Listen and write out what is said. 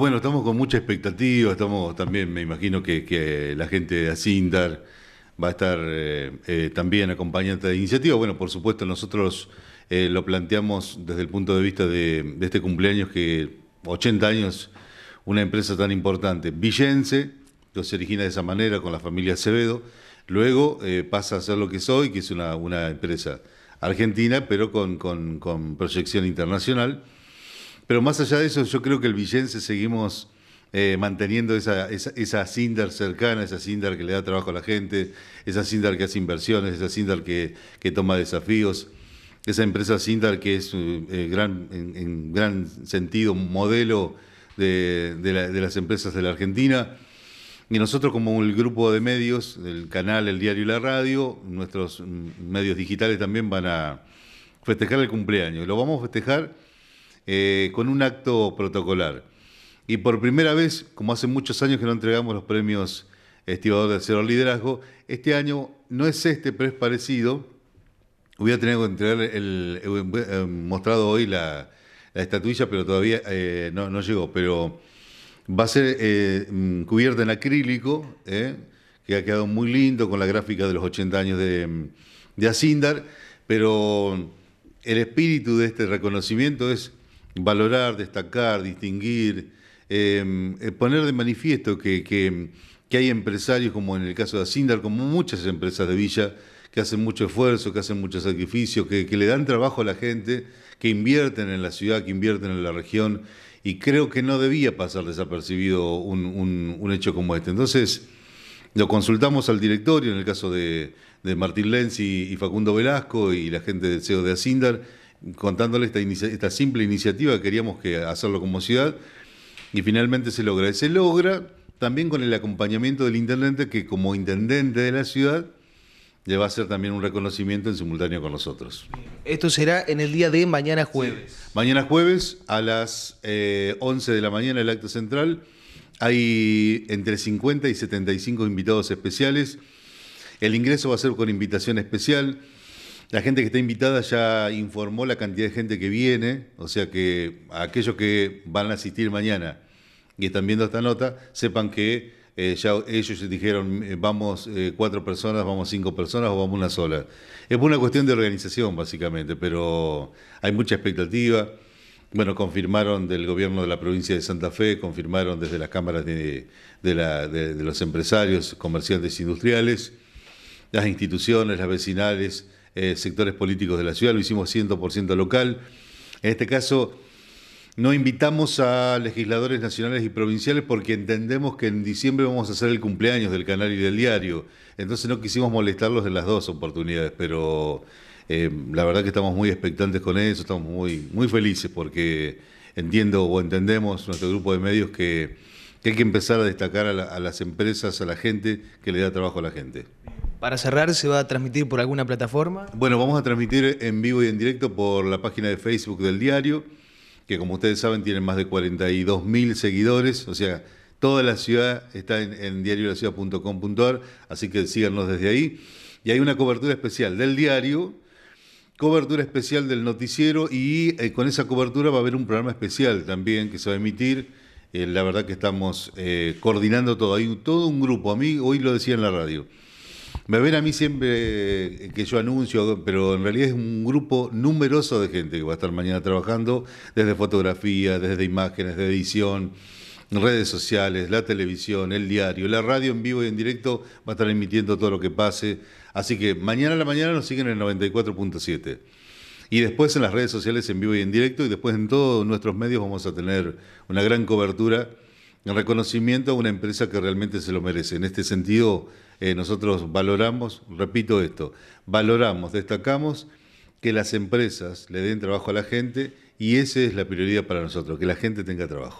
Bueno, estamos con mucha expectativa, estamos también, me imagino que, la gente de Acindar va a estar eh, eh, también acompañante de iniciativa. Bueno, por supuesto, nosotros eh, lo planteamos desde el punto de vista de, este cumpleaños que 80 años, una empresa tan importante, Villense, que se origina de esa manera con la familia Acevedo, luego pasa a ser lo que soy, que es una, empresa argentina, pero con proyección internacional pero más allá de eso, yo creo que el Villense seguimos eh, manteniendo esa, esa, Cinder cercana, esa Cinder que le da trabajo a la gente, esa Cinder que hace inversiones, esa Cinder que, que toma desafíos, esa empresa SINDAR que es eh, eh, gran, en, gran sentido un modelo de, las empresas de la Argentina. Y nosotros como el grupo de medios, el canal, el diario y la radio, nuestros mm, medios digitales también van a festejar el cumpleaños. Lo vamos a festejar eh, con un acto protocolar. Y por primera vez, como hace muchos años que no entregamos los premios Estibador de Acero Liderazgo, este año no es este, pero es parecido. Hubiera tenido que entregar el, eh, mostrado hoy la, estatuilla, pero todavía eh, no, no, llegó. Pero va a ser mm, cubierta en acrílico, que ha quedado muy lindo con la gráfica de los 80 años de, de Asindar, pero el espíritu de este reconocimiento es valorar, destacar, distinguir, em, eh, poner de manifiesto que, hay empresarios, como en el caso de Asindar, como muchas empresas de Villa, que hacen mucho esfuerzo, que hacen mucho sacrificio, que, le dan trabajo a la gente, que invierten en la ciudad, que invierten en la región, y creo que no debía pasar desapercibido un, hecho como este. Entonces, lo consultamos al directorio, en el caso de, Martín Lenz y, Facundo Velasco y la gente del CEO de Asindar, contándole esta, esta simple iniciativa, queríamos que hacerlo como ciudad, y finalmente se logra. Se logra también con el acompañamiento del intendente, que como intendente de la ciudad le va a hacer también un reconocimiento en simultáneo con nosotros. Esto será en el día de mañana jueves. Mañana jueves a las 11 eh, de la mañana el acto central. Hay entre 50 y 75 invitados especiales. El ingreso va a ser con invitación especial. La gente que está invitada ya informó la cantidad de gente que viene, o sea que aquellos que van a asistir mañana y están viendo esta nota, sepan que eh, ya ellos dijeron, eh, vamos eh, cuatro personas, vamos cinco personas o vamos una sola. Es una cuestión de organización, básicamente, pero hay mucha expectativa. Bueno, confirmaron del gobierno de la provincia de Santa Fe, confirmaron desde las cámaras de, de los empresarios, comerciantes e industriales, las instituciones, las vecinales, eh, sectores políticos de la ciudad, lo hicimos 100% local. En este caso, no invitamos a legisladores nacionales y provinciales porque entendemos que en diciembre vamos a hacer el cumpleaños del canal y del diario. Entonces no quisimos molestarlos en las dos oportunidades, pero eh, la verdad que estamos muy expectantes con eso, estamos muy, muy felices porque entiendo o entendemos nuestro grupo de medios que, hay que empezar a destacar a las empresas, a la gente que le da trabajo a la gente. Para cerrar, ¿se va a transmitir por alguna plataforma? Bueno, vamos a transmitir en vivo y en directo por la página de Facebook del diario, que como ustedes saben tiene más de 42 mil seguidores, o sea, toda la ciudad está en, diariolaciudad.com.ar, así que síganos desde ahí. Y hay una cobertura especial del diario, cobertura especial del noticiero y eh, con esa cobertura va a haber un programa especial también que se va a emitir. Eh, la verdad que estamos eh, coordinando todo. Hay todo un grupo. A mí hoy lo decía en la radio. Me ven a mí siempre que yo anuncio, pero en realidad es un grupo numeroso de gente que va a estar mañana trabajando, desde fotografía, desde imágenes, de edición, redes sociales, la televisión, el diario, la radio en vivo y en directo va a estar emitiendo todo lo que pase. Así que mañana a la mañana nos siguen en el 94.7. Y después en las redes sociales en vivo y en directo y después en todos nuestros medios vamos a tener una gran cobertura el reconocimiento a una empresa que realmente se lo merece. En este sentido, eh, nosotros valoramos, repito esto, valoramos, destacamos que las empresas le den trabajo a la gente y esa es la prioridad para nosotros, que la gente tenga trabajo.